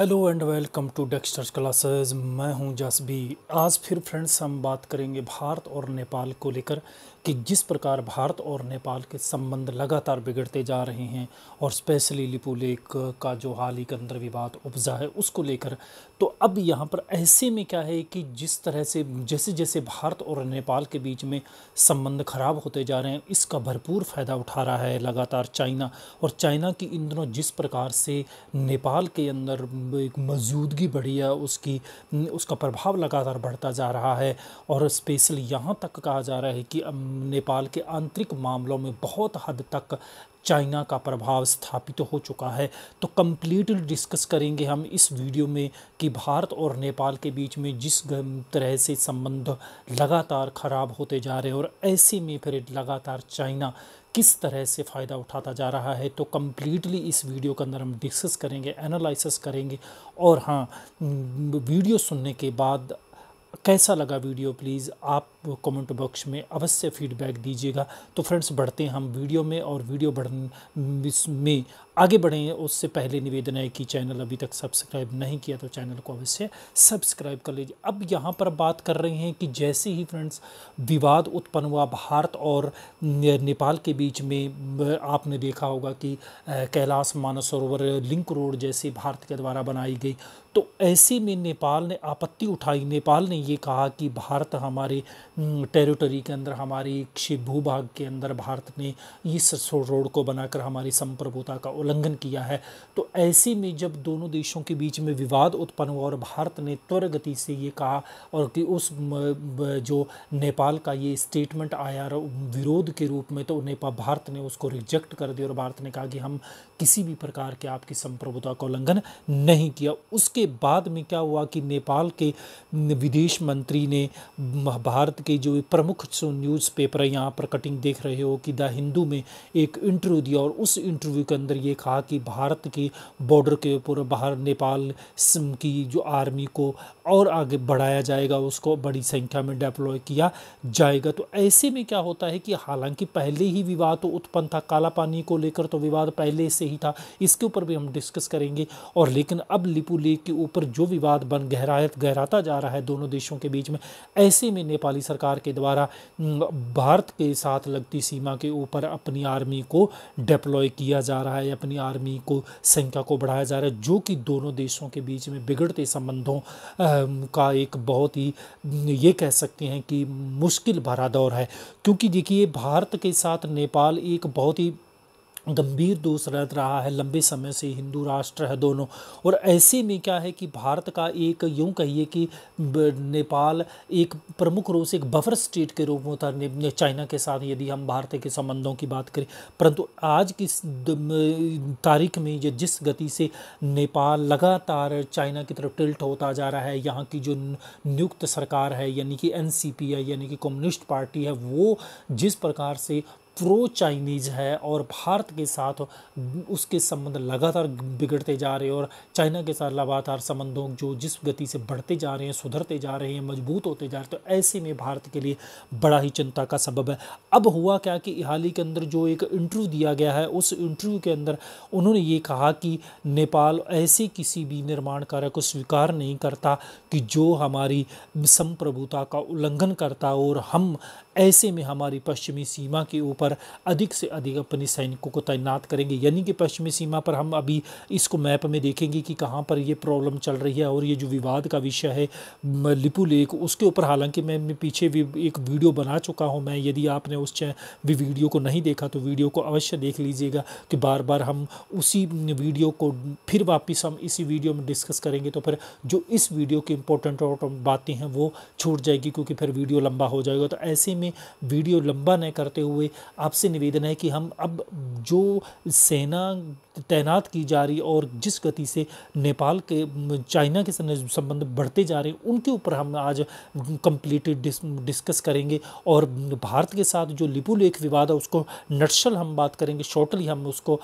hello and welcome to Dexter's classes मैं हूं जसबी आज फिर फ्रेंड्स हम बात करेंगे भारत और नेपाल को लेकर कि जिस प्रकार भारत और नेपाल के संबंध लगातार बिगड़ते जा रहे हैं और स्पेशली लिपू लेक का जो हाल ही के अंदर विवाद उपजा है उसको लेकर तो अब यहाँ पर ऐसे में क्या है कि जिस तरह से जैसे जैसे भारत और नेपाल के बीच में संबंध खराब होते जा रहे हैं इसका भरपूर फ़ायदा उठा रहा है लगातार चाइना और चाइना की इन दिनों जिस प्रकार से नेपाल के अंदर एक मौजूदगी बढ़ी है उसकी उसका प्रभाव लगातार बढ़ता जा रहा है और स्पेशल यहाँ तक कहा जा रहा है कि नेपाल के आंतरिक मामलों में बहुत हद तक चाइना का प्रभाव स्थापित तो हो चुका है तो कम्प्लीटली डिस्कस करेंगे हम इस वीडियो में कि भारत और नेपाल के बीच में जिस तरह से संबंध लगातार ख़राब होते जा रहे हैं और ऐसे में फिर लगातार चाइना किस तरह से फ़ायदा उठाता जा रहा है तो कम्प्लीटली इस वीडियो के अंदर हम डिस्कस करेंगे एनालिसिस करेंगे और हाँ वीडियो सुनने के बाद कैसा लगा वीडियो प्लीज़ आप वो कमेंट बॉक्स में अवश्य फीडबैक दीजिएगा तो फ्रेंड्स बढ़ते हैं हम वीडियो में और वीडियो बढ़ में आगे बढ़ें उससे पहले निवेदन है कि चैनल अभी तक सब्सक्राइब नहीं किया तो चैनल को अवश्य सब्सक्राइब कर लीजिए अब यहाँ पर बात कर रहे हैं कि जैसे ही फ्रेंड्स विवाद उत्पन्न हुआ भारत और नेपाल के बीच में आपने देखा होगा कि कैलाश मानसरोवर लिंक रोड जैसे भारत के द्वारा बनाई गई तो ऐसे में नेपाल ने आपत्ति उठाई नेपाल ने ये कहा कि भारत हमारे टेरिटरी हम्म, के अंदर हमारी भूभाग के अंदर भारत ने इस रोड को बनाकर हमारी संप्रभुता का उल्लंघन किया है तो ऐसे में जब दोनों देशों के बीच में विवाद उत्पन्न हुआ और भारत ने त्वर गति से ये कहा और कि उस जो नेपाल का ये स्टेटमेंट आया विरोध के रूप में तो नेपाल भारत ने उसको रिजेक्ट कर दिया और भारत ने कहा कि हम किसी भी प्रकार के आपकी संप्रभुता का उल्लंघन नहीं किया उसके बाद में क्या हुआ कि नेपाल के विदेश मंत्री ने भारत के के जो प्रमुख न्यूज़ पेपर है यहाँ पर कटिंग देख रहे हो कि द हिंदू में एक इंटरव्यू दिया और उस इंटरव्यू के अंदर ये कहा कि भारत के बॉर्डर के ऊपर बाहर नेपाल की जो आर्मी को और आगे बढ़ाया जाएगा उसको बड़ी संख्या में डेप्लॉय किया जाएगा तो ऐसे में क्या होता है कि हालांकि पहले ही विवाद तो उत्पन्न था काला पानी को लेकर तो विवाद पहले से ही था इसके ऊपर भी हम डिस्कस करेंगे और लेकिन अब लिपु लेक के ऊपर जो विवाद बन गहराया गहराता जा रहा है दोनों देशों के बीच में ऐसे में नेपाली सरकार के द्वारा भारत के साथ लगती सीमा के ऊपर अपनी आर्मी को डिप्लॉय किया जा रहा है अपनी आर्मी को संख्या को बढ़ाया जा रहा है जो कि दोनों देशों के बीच में बिगड़ते संबंधों का एक बहुत ही ये कह सकते हैं कि मुश्किल भरा दौर है क्योंकि देखिए भारत के साथ नेपाल एक बहुत ही गंभीर दोषरत रहा है लंबे समय से हिंदू राष्ट्र है दोनों और ऐसे में क्या है कि भारत का एक यूँ कहिए कि नेपाल एक प्रमुख रूप से एक बफर स्टेट के रूप में था चाइना के साथ यदि हम भारत के संबंधों की बात करें परंतु आज की तारीख में ये जिस गति से नेपाल लगातार चाइना की तरफ टिल्ट होता जा रहा है यहाँ की जो नियुक्त सरकार है यानी कि एन है यानी कि कम्युनिस्ट पार्टी है वो जिस प्रकार से प्रो चाइनीज़ है और भारत के साथ उसके संबंध लगातार बिगड़ते जा रहे हैं और चाइना के साथ लगातार संबंधों जो जिस गति से बढ़ते जा रहे हैं सुधरते जा रहे हैं मजबूत होते जा रहे हैं तो ऐसे में भारत के लिए बड़ा ही चिंता का सबब है अब हुआ क्या कि हाल ही के अंदर जो एक इंटरव्यू दिया गया है उस इंटरव्यू के अंदर उन्होंने ये कहा कि नेपाल ऐसे किसी भी निर्माण कार्य को स्वीकार नहीं करता कि जो हमारी संप्रभुता का उल्लंघन करता और हम ऐसे में हमारी पश्चिमी सीमा के ऊपर पर अधिक से अधिक अपने सैनिकों को तैनात करेंगे यानी कि पश्चिमी सीमा पर हम अभी इसको मैप में देखेंगे कि कहाँ पर यह प्रॉब्लम चल रही है और ये जो विवाद का विषय है लिपू लेक उसके ऊपर हालांकि मैं पीछे भी एक वीडियो बना चुका हूँ मैं यदि आपने उस भी वीडियो को नहीं देखा तो वीडियो को अवश्य देख लीजिएगा कि बार बार हम उसी वीडियो को फिर वापस हम इसी वीडियो में डिस्कस करेंगे तो फिर जो इस वीडियो की इंपॉर्टेंट और बातें हैं वो छूट जाएगी क्योंकि फिर वीडियो लंबा हो जाएगा तो ऐसे में वीडियो लंबा न करते हुए आपसे निवेदन है कि हम अब जो सेना तैनात की जा रही और जिस गति से नेपाल के चाइना के संबंध बढ़ते जा रहे हैं उनके ऊपर हम आज कंप्लीट डिस, डिस्कस करेंगे और भारत के साथ जो लिपु लेख विवाद है उसको नटशल हम बात करेंगे शॉर्टली हम उसको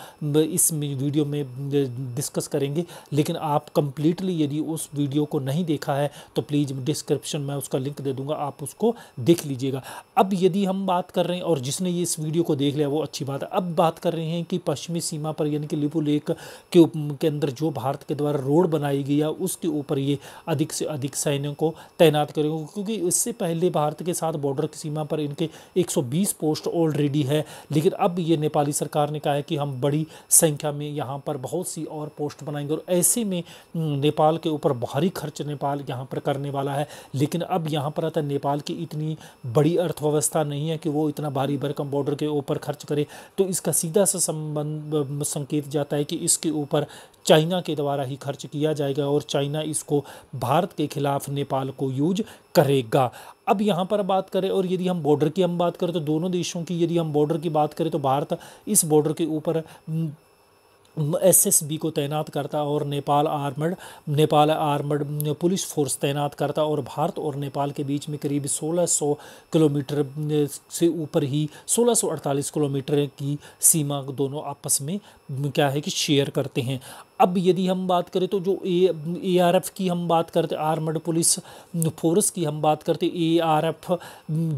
इस वीडियो में डिस्कस करेंगे लेकिन आप कंप्लीटली यदि उस वीडियो को नहीं देखा है तो प्लीज़ डिस्क्रिप्शन में उसका लिंक दे दूंगा आप उसको देख लीजिएगा अब यदि हम बात कर रहे हैं और जिसने ये इस वीडियो को देख लिया वो अच्छी बात है अब बात कर रहे हैं कि पश्चिमी सीमा पर यानी कि के लिपो लेक के के अंदर जो भारत के द्वारा रोड बनाई गई है उसके ऊपर ये अधिक से अधिक सैन्यों को तैनात करेंगे क्योंकि इससे पहले भारत के साथ बॉर्डर की सीमा पर इनके 120 पोस्ट ऑलरेडी है लेकिन अब ये नेपाली सरकार ने कहा है कि हम बड़ी संख्या में यहाँ पर बहुत सी और पोस्ट बनाएंगे और ऐसे में हम्म, नेपाल के ऊपर भारी खर्च नेपाल यहाँ पर करने वाला है लेकिन अब यहाँ पर आता है नेपाल की इतनी बड़ी अर्थव्यवस्था नहीं है कि वो इतना भारी भरकम बॉर्डर के ऊपर खर्च करे तो इसका सीधा सा संबंध संकेत दिख जाता है कि इसके ऊपर चाइना के द्वारा ही खर्च किया जाएगा और चाइना इसको भारत के खिलाफ नेपाल को यूज करेगा अब यहाँ पर बात करें और यदि हम बॉर्डर की हम बात करें तो दोनों देशों की यदि हम बॉर्डर की बात करें तो भारत इस बॉर्डर के ऊपर एसएसबी को तैनात करता और Nepal armed Nepal armed police force तैनात करता और भारत और नेपाल के बीच में करीब 1600 किलोमीटर से ऊपर ही 1648 किलोमीटर की सीमा दोनों आपस में क्या है कि शेयर करते हैं अब यदि हम बात करें तो जो ए आर एफ की हम बात करते आर्मड पुलिस फोर्स की हम बात करते ए आर एफ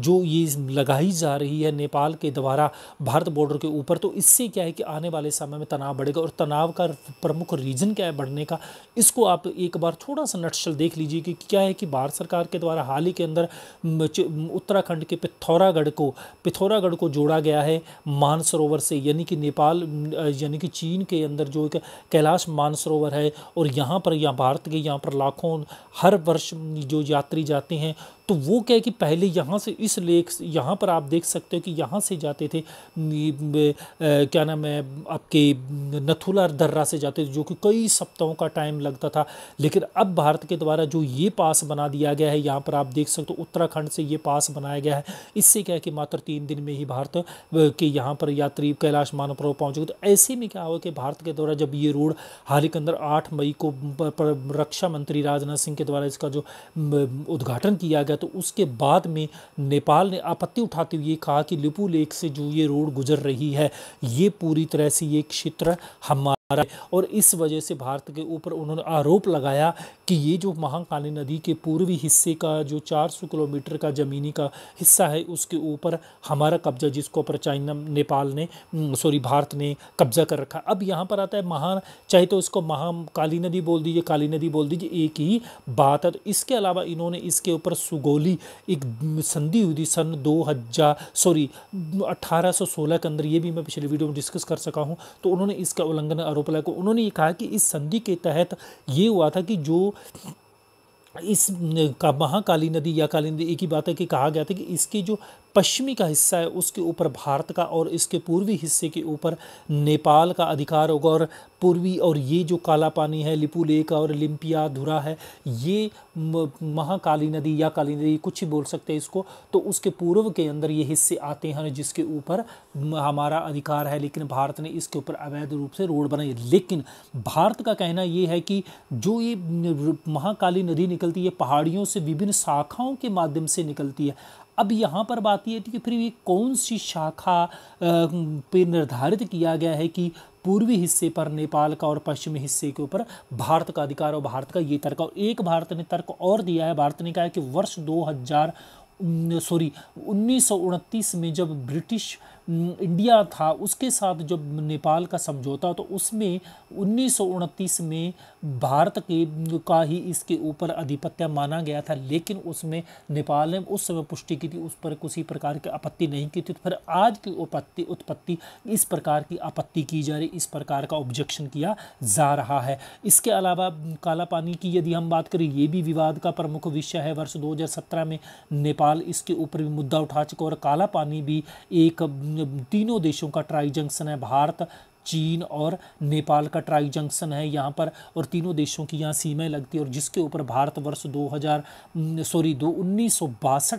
जो ये लगाई जा रही है नेपाल के द्वारा भारत बॉर्डर के ऊपर तो इससे क्या है कि आने वाले समय में तनाव बढ़ेगा और तनाव का प्रमुख रीज़न क्या है बढ़ने का इसको आप एक बार थोड़ा सा नटशल देख लीजिए कि क्या है कि भारत सरकार के द्वारा हाल ही के अंदर उत्तराखंड के पिथौरागढ़ को पिथौरागढ़ को जोड़ा गया है मानसरोवर से यानी कि नेपाल यानी कि चीन के अंदर जो एक कैलाश मानसरोवर है और यहाँ पर यहाँ भारत के यहाँ पर लाखों हर वर्ष जो यात्री जाते हैं तो वो क्या है कि पहले यहाँ से इस लेख यहाँ पर आप देख सकते हो कि यहाँ से जाते थे क्या नाम है आपके नथुला दर्रा से जाते थे जो कि कई सप्ताहों का टाइम लगता था लेकिन अब भारत के द्वारा जो ये पास बना दिया गया है यहाँ पर आप देख सकते हो उत्तराखंड से ये पास बनाया गया है इससे क्या है कि मात्र तीन दिन में ही भारत के यहाँ पर यात्री कैलाश मानव पहुँच गए तो ऐसे में क्या हुआ कि भारत के द्वारा जब ये रोड हाल के अंदर आठ मई को रक्षा मंत्री राजनाथ सिंह के द्वारा इसका जो उद्घाटन किया गया तो उसके बाद में नेपाल ने आपत्ति उठाते हुए कहा कि लिपू लेक से जो ये रोड गुजर रही है ये पूरी तरह से ये क्षेत्र हमारा और इस वजह से भारत के ऊपर उन्होंने आरोप लगाया कि ये जो महाकाली नदी के पूर्वी हिस्से का जो 400 किलोमीटर का ज़मीनी का हिस्सा है उसके ऊपर हमारा कब्जा जिसको पर चाइना नेपाल ने हम्म, सॉरी भारत ने कब्जा कर रखा अब यहाँ पर आता है महा चाहे तो इसको महाकाली नदी बोल दीजिए काली नदी बोल दीजिए एक ही बात है तो इसके अलावा इन्होंने इसके ऊपर सुगोली एक संधि हुई थी सन दो हज़ार सॉरी अट्ठारह के अंदर ये भी मैं पिछले वीडियो में डिस्कस कर सका हूँ तो उन्होंने इसका उल्लंघन आरोप लगाया उन्होंने ये कहा कि इस संधि के तहत ये हुआ था कि जो इस का महाकाली नदी या काली नदी एक ही बात है कि कहा गया था कि इसके जो पश्चिमी का हिस्सा है उसके ऊपर भारत का और इसके पूर्वी हिस्से के ऊपर नेपाल का अधिकार होगा और पूर्वी और ये जो काला पानी है लिपू लेक और लिम्पिया धुरा है ये महाकाली नदी या काली नदी कुछ ही बोल सकते हैं इसको तो उसके पूर्व के अंदर ये हिस्से आते हैं जिसके ऊपर हमारा अधिकार है लेकिन भारत ने इसके ऊपर अवैध रूप से रोड बनाई लेकिन भारत का कहना ये है कि जो ये महाकाली नदी निकलती है पहाड़ियों से विभिन्न शाखाओं के माध्यम से निकलती है अब यहाँ पर बात यह थी कि फिर ये कौन सी शाखा पे निर्धारित किया गया है कि पूर्वी हिस्से पर नेपाल का और पश्चिमी हिस्से के ऊपर भारत का अधिकार और भारत का ये तर्क और एक भारत ने तर्क और दिया है भारत ने कहा है कि वर्ष 2000 सॉरी उन्नीस में जब ब्रिटिश इंडिया था उसके साथ जब नेपाल का समझौता तो उसमें उन्नीस में भारत के का ही इसके ऊपर आधिपत्य माना गया था लेकिन उसमें नेपाल ने उस समय पुष्टि की थी उस पर किसी प्रकार की आपत्ति नहीं की थी तो फिर आज की उपत्ति उत्पत्ति इस प्रकार की आपत्ति की जा रही इस प्रकार का ऑब्जेक्शन किया जा रहा है इसके अलावा काला पानी की यदि हम बात करें ये भी विवाद का प्रमुख विषय है वर्ष दो में नेपाल इसके ऊपर भी मुद्दा उठा चुका और काला पानी भी एक तीनों देशों का ट्राई जंक्शन है भारत चीन और नेपाल का ट्राई जंक्शन है यहाँ पर और तीनों देशों की यहाँ सीमाएँ लगती है और जिसके ऊपर भारत दो हज़ार सॉरी दो उन्नीस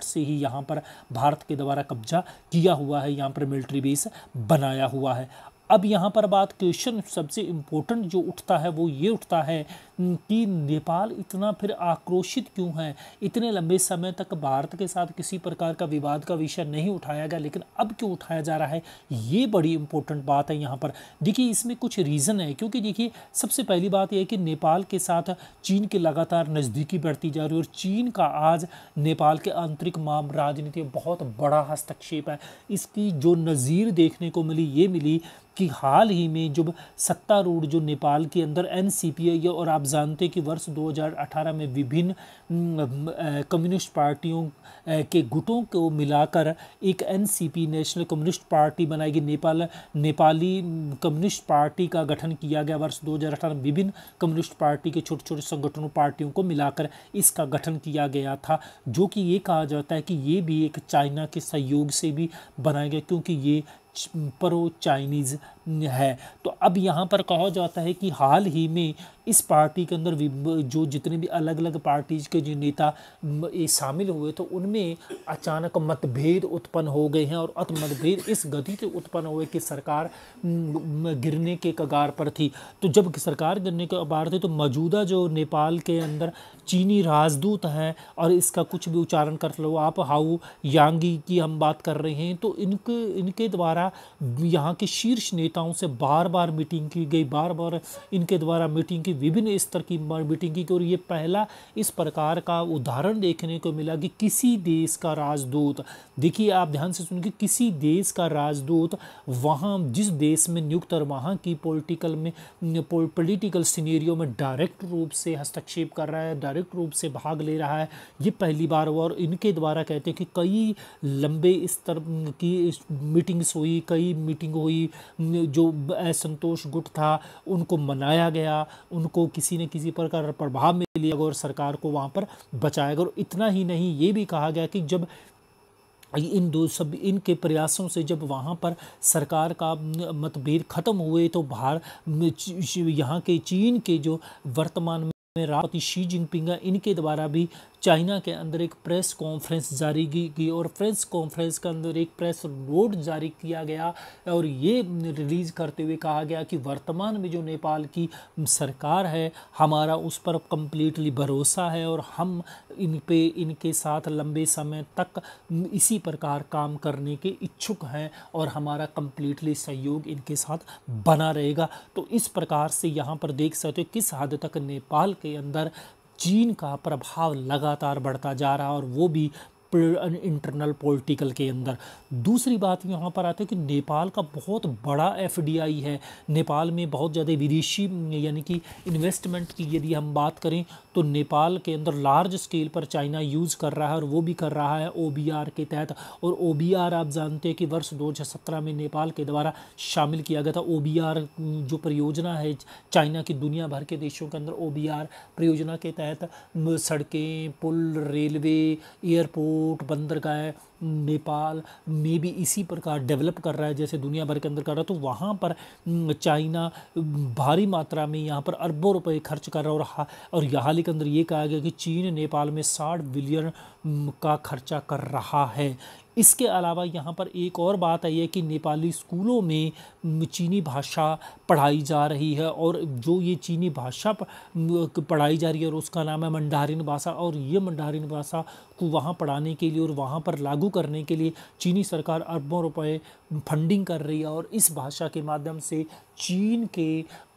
से ही यहाँ पर भारत के द्वारा कब्जा किया हुआ है यहाँ पर मिलिट्री बेस बनाया हुआ है अब यहाँ पर बात क्वेश्चन सबसे इम्पोर्टेंट जो उठता है वो ये उठता है कि नेपाल इतना फिर आक्रोशित क्यों है इतने लंबे समय तक भारत के साथ किसी प्रकार का विवाद का विषय नहीं उठाया गया लेकिन अब क्यों उठाया जा रहा है ये बड़ी इंपॉर्टेंट बात है यहाँ पर देखिए इसमें कुछ रीज़न है क्योंकि देखिए सबसे पहली बात यह है कि नेपाल के साथ चीन की लगातार नज़दीकी बढ़ती जा रही है और चीन का आज नेपाल के आंतरिक माम राजनीति में बहुत बड़ा हस्तक्षेप है इसकी जो नज़ीर देखने को मिली ये मिली कि हाल ही में जब सत्तारूढ़ जो नेपाल के अंदर एन सी पी और आप जानते हैं कि वर्ष 2018 में विभिन्न कम्युनिस्ट पार्टियों के गुटों को मिलाकर एक एनसीपी नेशनल कम्युनिस्ट पार्टी बनाई गई नेपाल नेपाली कम्युनिस्ट पार्टी का गठन किया गया वर्ष 2018 में विभिन्न कम्युनिस्ट पार्टी के छोटे छोटे संगठनों पार्टियों को मिलाकर इसका गठन किया गया था जो कि ये कहा जाता है कि ये भी एक चाइना के सहयोग से भी बनाया गया क्योंकि ये प्रो चाइनीज़ है तो अब यहाँ पर कहा जाता है कि हाल ही में इस पार्टी के अंदर जो जितने भी अलग अलग पार्टीज के जो नेता शामिल हुए तो उनमें अचानक मतभेद उत्पन्न हो गए हैं और अत मतभेद इस गति से उत्पन्न हुए कि सरकार गिरने के कगार पर थी तो जब सरकार गिरने के कगार थी तो मौजूदा जो नेपाल के अंदर चीनी राजदूत हैं और इसका कुछ भी उच्चारण कर लो आप हाउ यांगी की हम बात कर रहे हैं तो इनके इनके द्वारा द्वारा यहाँ के शीर्ष नेताओं से बार बार मीटिंग की गई बार बार इनके द्वारा मीटिंग की विभिन्न स्तर की मीटिंग की गई और ये पहला इस प्रकार का उदाहरण देखने को मिला कि किसी देश का राजदूत देखिए आप ध्यान से सुनिए कि किसी देश का राजदूत वहाँ जिस देश में नियुक्त और वहाँ की पोलिटिकल में पोलिटिकल सीनेरियो में डायरेक्ट रूप से हस्तक्षेप कर रहा है डायरेक्ट रूप से भाग ले रहा है ये पहली बार और इनके द्वारा कहते हैं कि कई लंबे स्तर की मीटिंग्स हुई हुई कई मीटिंग हुई जो असंतोष गुट था उनको मनाया गया उनको किसी न किसी प्रकार प्रभाव में लिया गया और सरकार को वहाँ पर बचाया गया और इतना ही नहीं ये भी कहा गया कि जब इन दो सब इनके प्रयासों से जब वहाँ पर सरकार का मतभेद ख़त्म हुए तो बाहर यहाँ के चीन के जो वर्तमान में राष्ट्रपति शी जिनपिंग इनके द्वारा भी चाइना के अंदर एक प्रेस कॉन्फ्रेंस जारी की गई और प्रेस कॉन्फ्रेंस के अंदर एक प्रेस नोट जारी किया गया और ये रिलीज़ करते हुए कहा गया कि वर्तमान में जो नेपाल की सरकार है हमारा उस पर कम्प्लीटली भरोसा है और हम इन पे इनके साथ लंबे समय तक इसी प्रकार काम करने के इच्छुक हैं और हमारा कम्प्लीटली सहयोग इनके साथ बना रहेगा तो इस प्रकार से यहाँ पर देख सकते हो किस हद तक नेपाल के अंदर चीन का प्रभाव लगातार बढ़ता जा रहा और वो भी इंटरनल पॉलिटिकल के अंदर दूसरी बात यहाँ पर आती है कि नेपाल का बहुत बड़ा एफडीआई है नेपाल में बहुत ज़्यादा विदेशी यानी कि इन्वेस्टमेंट की यदि हम बात करें तो नेपाल के अंदर लार्ज स्केल पर चाइना यूज़ कर रहा है और वो भी कर रहा है ओ के तहत और ओ आप जानते हैं कि वर्ष दो में नेपाल के द्वारा शामिल किया गया था ओ जो परियोजना है चाइना की दुनिया भर के देशों के अंदर ओ परियोजना के तहत सड़कें पुल रेलवे एयरपोर्ट ऊँट है नेपाल में भी इसी प्रकार डेवलप कर रहा है जैसे दुनिया भर के अंदर कर रहा है तो वहाँ पर चाइना भारी मात्रा में यहाँ पर अरबों रुपए खर्च कर रहा है और और यहाँ के अंदर ये कहा गया कि चीन नेपाल में साठ बिलियन का खर्चा कर रहा है इसके अलावा यहाँ पर एक और बात आई है कि नेपाली स्कूलों में चीनी भाषा पढ़ाई जा रही है और जो ये चीनी भाषा पढ़ाई जा रही है और उसका नाम है मंडारिन भाषा और ये मंडारिन भाषा को वहाँ पढ़ाने के लिए और वहाँ पर लागू करने के लिए चीनी सरकार अरबों रुपए फंडिंग कर रही है और इस भाषा के माध्यम से चीन के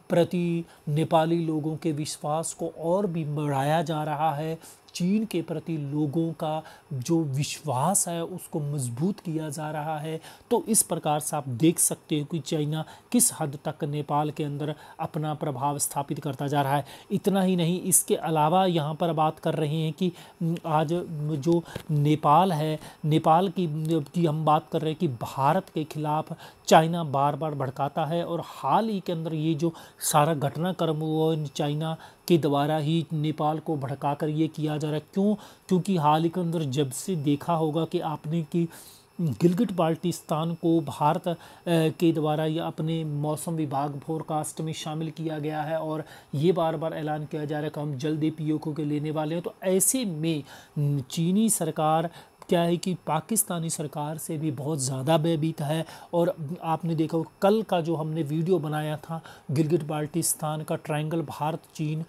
प्रति नेपाली लोगों के विश्वास को और भी बढ़ाया जा रहा है चीन के प्रति लोगों का जो विश्वास है उसको मजबूत किया जा रहा है तो इस प्रकार से आप देख सकते हो कि चाइना किस हद तक नेपाल के अंदर अपना प्रभाव स्थापित करता जा रहा है इतना ही नहीं इसके अलावा यहाँ पर बात कर रहे हैं कि आज जो नेपाल है नेपाल की की हम बात कर रहे हैं कि भारत के खिलाफ चाइना बार बार भड़काता है और हाल ही के अंदर ये जो सारा घटनाक्रम हुआ चाइना के द्वारा ही नेपाल को भड़का कर ये किया जा रहा है क्यों क्योंकि हाल ही के अंदर जब से देखा होगा कि आपने कि गिलगिट बाल्टिस्तान को भारत के द्वारा या अपने मौसम विभाग फोरकास्ट में शामिल किया गया है और ये बार बार ऐलान किया जा रहा है कि हम जल्द ही पी को के लेने वाले हैं तो ऐसे में चीनी सरकार क्या है कि पाकिस्तानी सरकार से भी बहुत ज़्यादा भयभीत है और आपने देखा कल का जो हमने वीडियो बनाया था गिलगित बाल्टिस्तान का ट्रायंगल भारत चीन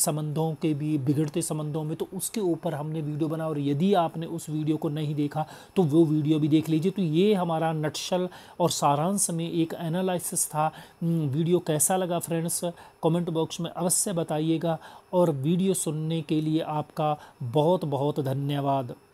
संबंधों के भी बिगड़ते संबंधों में तो उसके ऊपर हमने वीडियो बनाया और यदि आपने उस वीडियो को नहीं देखा तो वो वीडियो भी देख लीजिए तो ये हमारा नटशल और सारांश में एक एनालिसिस था हम्म, वीडियो कैसा लगा फ्रेंड्स कमेंट बॉक्स में अवश्य बताइएगा और वीडियो सुनने के लिए आपका बहुत बहुत धन्यवाद